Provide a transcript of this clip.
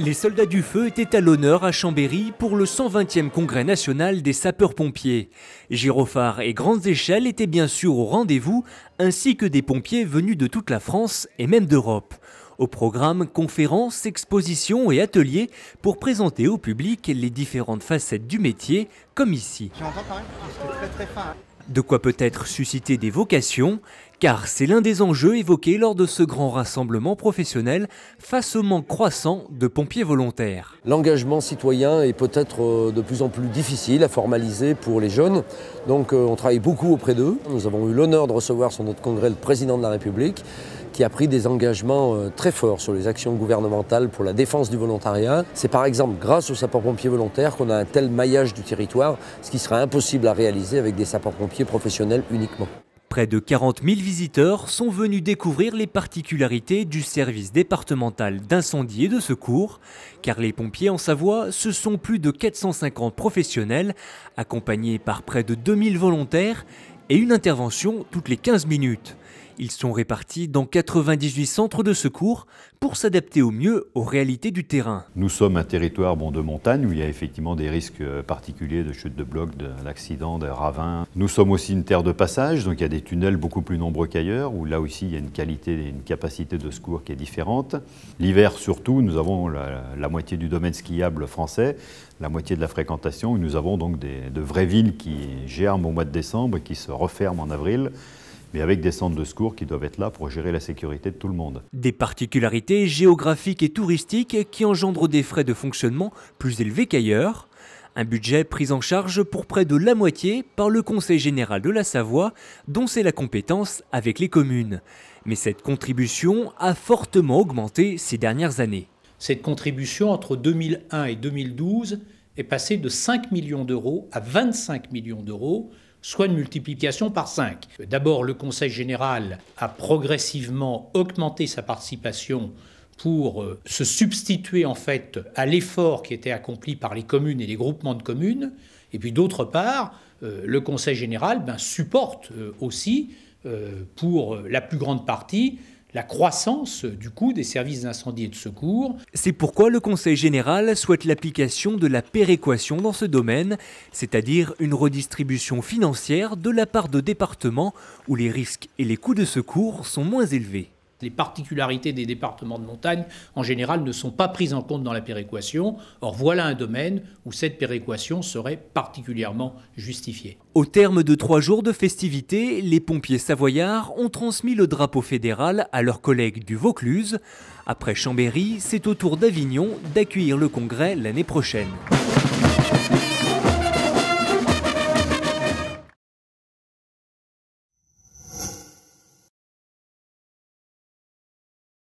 Les soldats du feu étaient à l'honneur à Chambéry pour le 120e congrès national des sapeurs-pompiers. Girophares et grandes échelles étaient bien sûr au rendez-vous, ainsi que des pompiers venus de toute la France et même d'Europe. Au programme, conférences, expositions et ateliers pour présenter au public les différentes facettes du métier, comme ici. très très fin. De quoi peut-être susciter des vocations, car c'est l'un des enjeux évoqués lors de ce grand rassemblement professionnel face au manque croissant de pompiers volontaires. L'engagement citoyen est peut-être euh, de plus en plus difficile à formaliser pour les jeunes, donc euh, on travaille beaucoup auprès d'eux. Nous avons eu l'honneur de recevoir sur notre congrès le président de la République qui a pris des engagements euh, très forts sur les actions gouvernementales pour la défense du volontariat. C'est par exemple grâce aux sapeurs-pompiers volontaires qu'on a un tel maillage du territoire, ce qui sera impossible à réaliser avec des sapeurs-pompiers professionnels uniquement. Près de 40 000 visiteurs sont venus découvrir les particularités du service départemental d'incendie et de secours, car les pompiers en Savoie, ce sont plus de 450 professionnels, accompagnés par près de 2000 volontaires, et une intervention toutes les 15 minutes. Ils sont répartis dans 98 centres de secours pour s'adapter au mieux aux réalités du terrain. Nous sommes un territoire bon, de montagne où il y a effectivement des risques euh, particuliers de chute de blocs, d'accident, de, ravins. Nous sommes aussi une terre de passage, donc il y a des tunnels beaucoup plus nombreux qu'ailleurs, où là aussi il y a une qualité et une capacité de secours qui est différente. L'hiver surtout, nous avons la, moitié du domaine skiable français, la moitié de la fréquentation, et nous avons donc de vraies villes qui germent au mois de décembre et qui se referment en avril mais avec des centres de secours qui doivent être là pour gérer la sécurité de tout le monde. Des particularités géographiques et touristiques qui engendrent des frais de fonctionnement plus élevés qu'ailleurs. Un budget pris en charge pour près de la moitié par le Conseil général de la Savoie, dont c'est la compétence avec les communes. Mais cette contribution a fortement augmenté ces dernières années. Cette contribution entre 2001 et 2012 est passée de 5 millions d'euros à 25 millions d'euros, soit une multiplication par 5. D'abord, le Conseil général a progressivement augmenté sa participation pour euh, se substituer en fait à l'effort qui était accompli par les communes et les groupements de communes. Et puis d'autre part, euh, le Conseil général ben, supporte euh, aussi, pour la plus grande partie, la croissance du coût des services d'incendie et de secours. C'est pourquoi le Conseil général souhaite l'application de la péréquation dans ce domaine, c'est-à-dire une redistribution financière de la part de départements où les risques et les coûts de secours sont moins élevés. Les particularités des départements de montagne, en général, ne sont pas prises en compte dans la péréquation. Or, voilà un domaine où cette péréquation serait particulièrement justifiée. Au terme de trois jours de festivités, les pompiers savoyards ont transmis le drapeau fédéral à leurs collègues du Vaucluse. Après Chambéry, c'est au tour d'Avignon d'accueillir le congrès l'année prochaine.